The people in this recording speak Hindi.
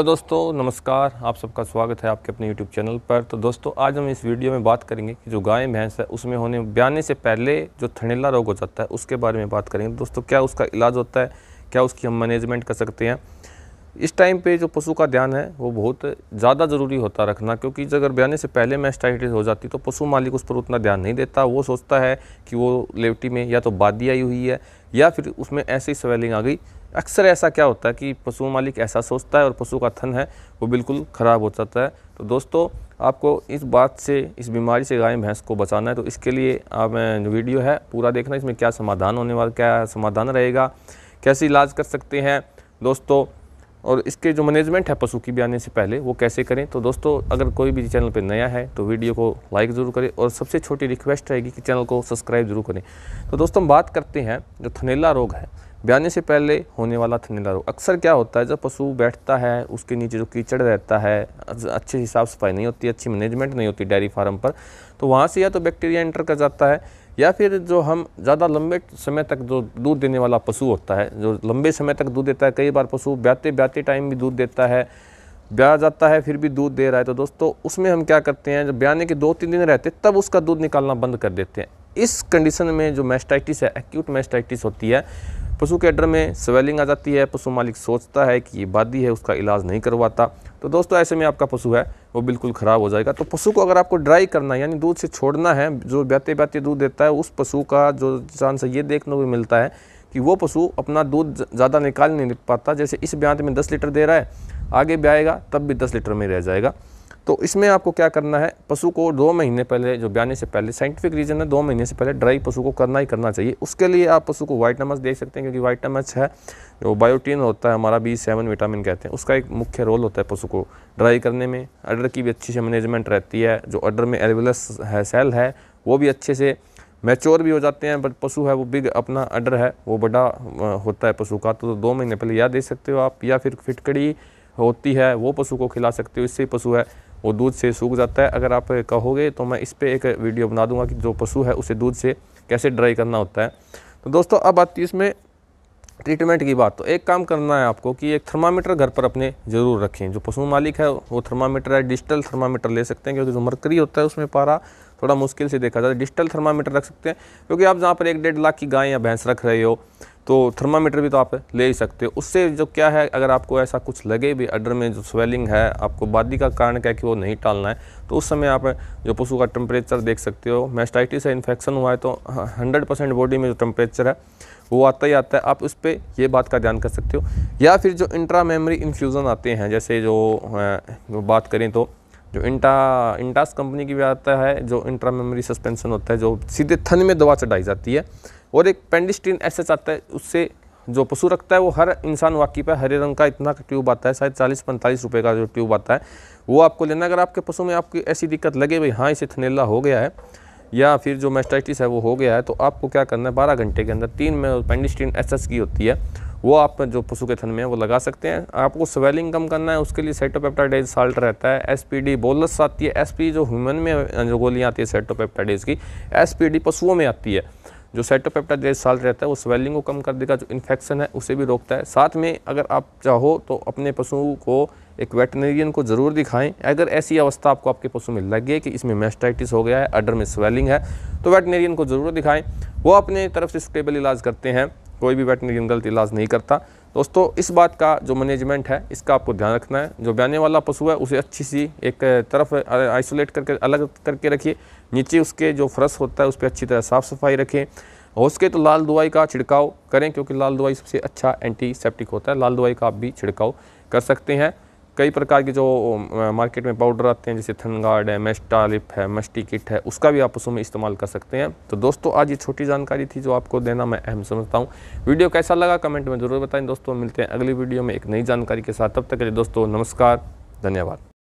तो दोस्तों नमस्कार आप सबका स्वागत है आपके अपने यूट्यूब चैनल पर तो दोस्तों आज हम इस वीडियो में बात करेंगे कि जो गाय भैंस है उसमें होने ब्याने से पहले जो थनेला रोग हो जाता है उसके बारे में बात करेंगे दोस्तों क्या उसका इलाज होता है क्या उसकी हम मैनेजमेंट कर सकते हैं इस टाइम पे जो पशु का ध्यान है वो बहुत ज़्यादा ज़रूरी होता रखना क्योंकि अगर ब्याने से पहले मैस्टाइटिस हो जाती तो पशु मालिक उस पर उतना ध्यान नहीं देता वो सोचता है कि वो लेवटी में या तो बादी आई हुई है या फिर उसमें ऐसी स्वेलिंग आ गई अक्सर ऐसा क्या होता है कि पशु मालिक ऐसा सोचता है और पशु का थन है वो बिल्कुल ख़राब हो जाता है तो दोस्तों आपको इस बात से इस बीमारी से गाय भैंस को बचाना है तो इसके लिए आप वीडियो है पूरा देखना इसमें क्या समाधान होने वाला क्या समाधान रहेगा कैसे इलाज कर सकते हैं दोस्तों और इसके जो मैनेजमेंट है पशु की भी आने से पहले वो कैसे करें तो दोस्तों अगर कोई भी चैनल पर नया है तो वीडियो को लाइक ज़रूर करें और सबसे छोटी रिक्वेस्ट रहेगी कि चैनल को सब्सक्राइब ज़रूर करें तो दोस्तों हम बात करते हैं जो थनेला रोग है ब्याने से पहले होने वाला थनेला रोग अक्सर क्या होता है जब पशु बैठता है उसके नीचे जो कीचड़ रहता है अच्छे हिसाब सफाई नहीं होती अच्छी मैनेजमेंट नहीं होती डेयरी फार्म पर तो वहाँ से या तो बैक्टीरिया एंटर कर जाता है या फिर जो हम ज़्यादा लंबे समय तक जो दूध देने वाला पशु होता है जो लंबे समय तक दूध देता है कई बार पशु ब्याते ब्याते टाइम भी दूध देता है ब्या जाता है फिर भी दूध दे रहा है तो दोस्तों उसमें हम क्या करते हैं जब ब्याने के दो तीन दिन रहते तब उसका दूध निकालना बंद कर देते हैं इस कंडीशन में जो मेस्टाइटिस है एक्यूट मेस्टाइटिस होती है पशु के अड्डर में स्वेलिंग आ जाती है पशु मालिक सोचता है कि ये बादी है उसका इलाज नहीं करवाता तो दोस्तों ऐसे में आपका पशु है वो बिल्कुल ख़राब हो जाएगा तो पशु को अगर आपको ड्राई करना है यानी दूध से छोड़ना है जो बहते बहते दूध देता है उस पशु का जो चांस ये देखने को मिलता है कि वो पशु अपना दूध ज़्यादा निकाल नहीं पाता जैसे इस ब्यांत में दस लीटर दे रहा है आगे ब्याएगा तब भी दस लीटर में रह जाएगा तो इसमें आपको क्या करना है पशु को दो महीने पहले जो ब्याने से पहले साइंटिफिक रीजन है दो महीने से पहले ड्राई पशु को करना ही करना चाहिए उसके लिए आप पशु को वाइट नमस दे सकते हैं क्योंकि वाइट नमस है जो बायोटीन होता है हमारा बी सेवन विटामिन कहते हैं उसका एक मुख्य रोल होता है पशु को ड्राई करने में अडर की भी अच्छी से मैनेजमेंट रहती है जो अडर में एलवेलस है सेल है वो भी अच्छे से मैच्योर भी हो जाते हैं बट पशु है वो बिग अपना अडर है वो बड़ा होता है पशु का तो दो महीने पहले या दे सकते हो आप या फिर फिटकड़ी होती है वो पशु को खिला सकते हो इससे पशु है वो दूध से सूख जाता है अगर आप कहोगे तो मैं इस पर एक वीडियो बना दूंगा कि जो पशु है उसे दूध से कैसे ड्राई करना होता है तो दोस्तों अब आती है इसमें ट्रीटमेंट की बात तो एक काम करना है आपको कि एक थर्मामीटर घर पर अपने ज़रूर रखें जो पशु मालिक है वो थर्मामीटर है डिजिटल थर्मामीटर ले सकते हैं क्योंकि जो मरकरी होता है उसमें पारा थोड़ा मुश्किल से देखा जाता है डिजिटल थर्मामीटर रख सकते हैं क्योंकि आप जहाँ पर एक डेढ़ लाख की गाय या भैंस रख रहे हो तो थर्मामीटर भी तो आप ले ही सकते हो उससे जो क्या है अगर आपको ऐसा कुछ लगे भी अडर में जो स्वेलिंग है आपको बादी का कारण क्या है कि वो नहीं टालना है तो उस समय आप जो पशु का टेम्परेचर देख सकते हो मेस्टाइटिस है इन्फेक्शन हुआ है तो हंड्रेड परसेंट बॉडी में जो टेम्परेचर है वो आता ही आता है आप उस पर यह बात का ध्यान कर सकते हो या फिर जो इंट्रा मेमरी इन्फ्यूज़न आते हैं जैसे जो, बात करें तो जो इंटा इंटास कंपनी की भी आता है जो इंट्रा मेमोरी सस्पेंसन होता है जो सीधे थन में दवा चढ़ाई जाती है और एक पेंडिस्टिन ऐसे आता है उससे जो पशु रखता है वो हर इंसान वाकई पर हरे रंग का इतना का ट्यूब आता है शायद चालीस पैंतालीस रुपये का जो ट्यूब आता है वो आपको लेना अगर आपके पशु में आपकी ऐसी दिक्कत लगे भाई हाँ इसे थनेला हो गया है या फिर जो मेस्टाइटिस है वो हो गया है तो आपको क्या करना है बारह घंटे के अंदर तीन में पेंडिस्टिन एस की होती है वो आप जो पशु के थन में है वो लगा सकते हैं आपको स्वेलिंग कम करना है उसके लिए सेटोपेप्टाडेज साल्ट रहता है एस पी डी बोलस आती है एस पी जो ह्यूमन में जो गोलियाँ आती है सेटोपेप्टाडेज की एस पी डी पशुओं में आती है जो साइटोपेप्टाइड साल्ट रहता है वो स्वेलिंग को कम कर देगा जो इन्फेक्शन है उसे भी रोकता है साथ में अगर आप चाहो तो अपने पशु को एक वेटनेरियन को ज़रूर दिखाएं अगर ऐसी अवस्था आपको आपके पशु में लगे कि इसमें मेस्टाइटिस हो गया है अडर में स्वेलिंग है तो वेटनेरियन को ज़रूर दिखाएँ वो अपने तरफ से स्टेबल इलाज करते हैं कोई भी वेटनेरियन गलत इलाज नहीं करता दोस्तों इस बात का जो मैनेजमेंट है इसका आपको ध्यान रखना है जो ब्याने वाला पशु है उसे अच्छी सी एक तरफ आइसोलेट करके अलग करके रखिए नीचे उसके जो फ्रश होता है उस पर अच्छी तरह साफ़ सफाई रखें हो सके तो लाल दवाई का छिड़काव करें क्योंकि लाल दवाई सबसे अच्छा एंटीसेप्टिक होता है लाल दवाई का आप भी छिड़काव कर सकते हैं कई प्रकार के जो मार्केट में पाउडर आते हैं जैसे थनगार्ड है मेस्टालिप है मस्टी किट है उसका भी आप पशु में इस्तेमाल कर सकते हैं तो दोस्तों आज ये छोटी जानकारी थी जो आपको देना मैं अहम समझता हूँ वीडियो कैसा लगा कमेंट में ज़रूर बताएं दोस्तों मिलते हैं अगली वीडियो में एक नई जानकारी के साथ तब तक के लिए दोस्तों नमस्कार धन्यवाद